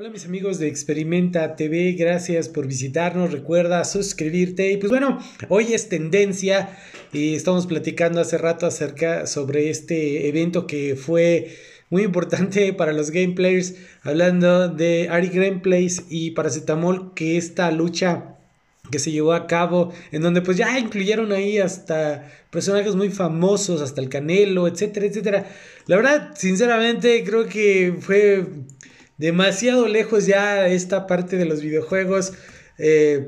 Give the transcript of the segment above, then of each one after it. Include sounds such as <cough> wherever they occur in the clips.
Hola mis amigos de Experimenta TV, gracias por visitarnos, recuerda suscribirte y pues bueno, hoy es tendencia y estamos platicando hace rato acerca sobre este evento que fue muy importante <laughs> para los game hablando de Ari Gameplays y Paracetamol, que esta lucha que se llevó a cabo, en donde pues ya incluyeron ahí hasta personajes muy famosos, hasta el Canelo, etcétera, etcétera. La verdad, sinceramente, creo que fue demasiado lejos ya esta parte de los videojuegos. Eh,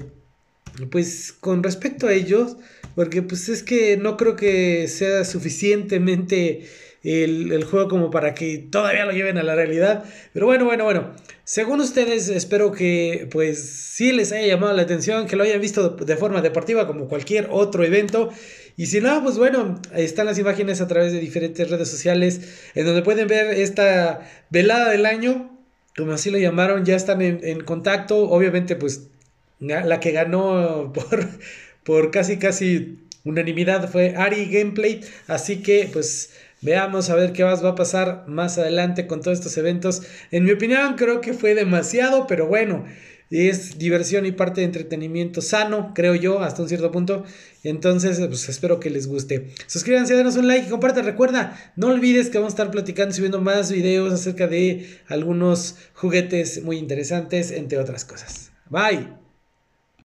pues con respecto a ellos, porque pues es que no creo que sea suficientemente el, juego como para que todavía lo lleven a la realidad. Pero bueno, bueno, bueno. Según ustedes, espero que pues sí les haya llamado la atención, que lo hayan visto de, forma deportiva como cualquier otro evento. Y si no, pues bueno, están las imágenes a través de diferentes redes sociales en donde pueden ver esta velada del año como así lo llamaron, ya están en, en contacto. Obviamente, pues la que ganó <laughs> por, por casi, casi unanimidad fue Ari Gameplay. Así que, pues Veamos a ver qué más va a pasar más adelante con todos estos eventos. En mi opinión, creo que fue demasiado, pero bueno, es diversión y parte de entretenimiento sano, creo yo, hasta un cierto punto. Entonces, pues espero que les guste. Suscríbanse, denos un like y compartan. Recuerda, no olvides que vamos a estar platicando, y subiendo más videos acerca de algunos juguetes muy interesantes, entre otras cosas. Bye.